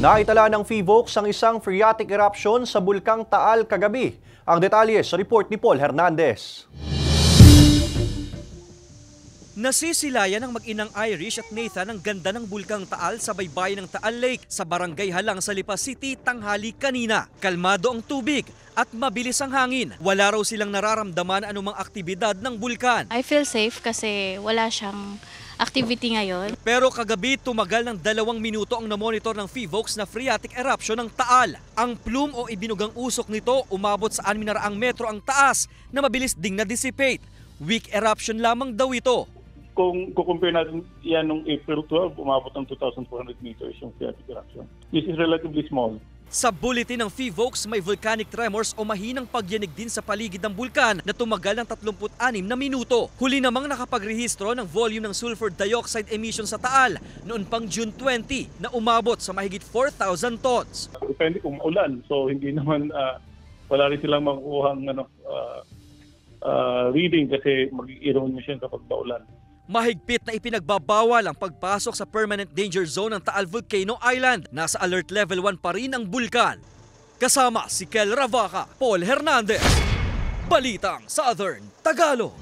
Naitala ng FIVOX ang isang phreatic eruption sa Bulkang Taal kagabi. Ang detalye sa report ni Paul Hernandez. Nasisilayan ng mag-inang Irish at Nathan ang ganda ng bulkang Taal sa baybay ng Taal Lake sa barangay Halang sa Lipa City tanghali kanina. Kalmado ang tubig at mabilis ang hangin. Wala raw silang nararamdaman anumang aktibidad ng bulkan. I feel safe kasi wala siyang activity ngayon. Pero kagabi, tumagal ng dalawang minuto ang namonitor ng FIVOX na phreatic eruption ng Taal. Ang plume o ibinugang usok nito umabot sa 600 metro ang taas na mabilis ding na-dissipate. Weak eruption lamang daw ito. Kung kukumpare natin yan nung April 12, umabot ng 2,400 meters yung phreatic eruption. This is relatively small. Sa bulletin ng FIVOX, may volcanic tremors o mahinang pagyanig din sa paligid ng bulkan na tumagal ng 36 na minuto. Huli namang nakapagrehistro ng volume ng sulfur dioxide emission sa Taal noon pang June 20 na umabot sa mahigit 4,000 tons. Depende kung maulan, so hindi naman uh, wala rin silang makukuha ng ano, uh, uh, reading kasi mag-iiron mo siya kapag maulan. Mahigpit na ipinagbabawal ang pagpasok sa permanent danger zone ng Taal Volcano Island. Nasa alert level 1 pa rin ang bulkan. Kasama si Kel Ravaca, Paul Hernandez. Balitang Southern Tagalog.